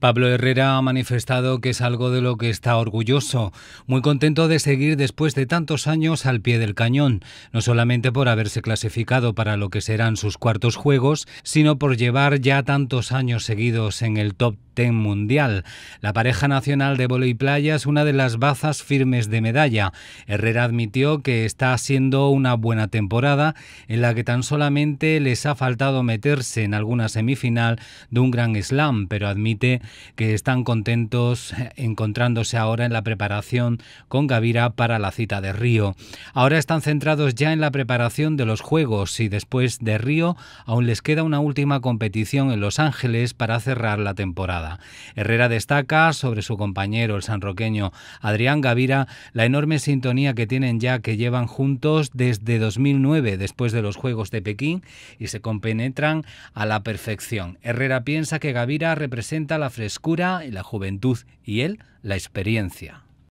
Pablo Herrera ha manifestado que es algo de lo que está orgulloso, muy contento de seguir después de tantos años al pie del cañón, no solamente por haberse clasificado para lo que serán sus cuartos juegos, sino por llevar ya tantos años seguidos en el top ten mundial. La pareja nacional de voleibol playa es una de las bazas firmes de medalla. Herrera admitió que está haciendo una buena temporada en la que tan solamente les ha faltado meterse en alguna semifinal de un gran slam, pero admite que están contentos encontrándose ahora en la preparación con Gavira para la cita de Río. Ahora están centrados ya en la preparación de los Juegos y después de Río aún les queda una última competición en Los Ángeles para cerrar la temporada. Herrera destaca sobre su compañero, el sanroqueño Adrián Gavira, la enorme sintonía que tienen ya que llevan juntos desde 2009, después de los Juegos de Pekín, y se compenetran a la perfección. Herrera piensa que Gavira representa la frescura, la juventud y él la experiencia.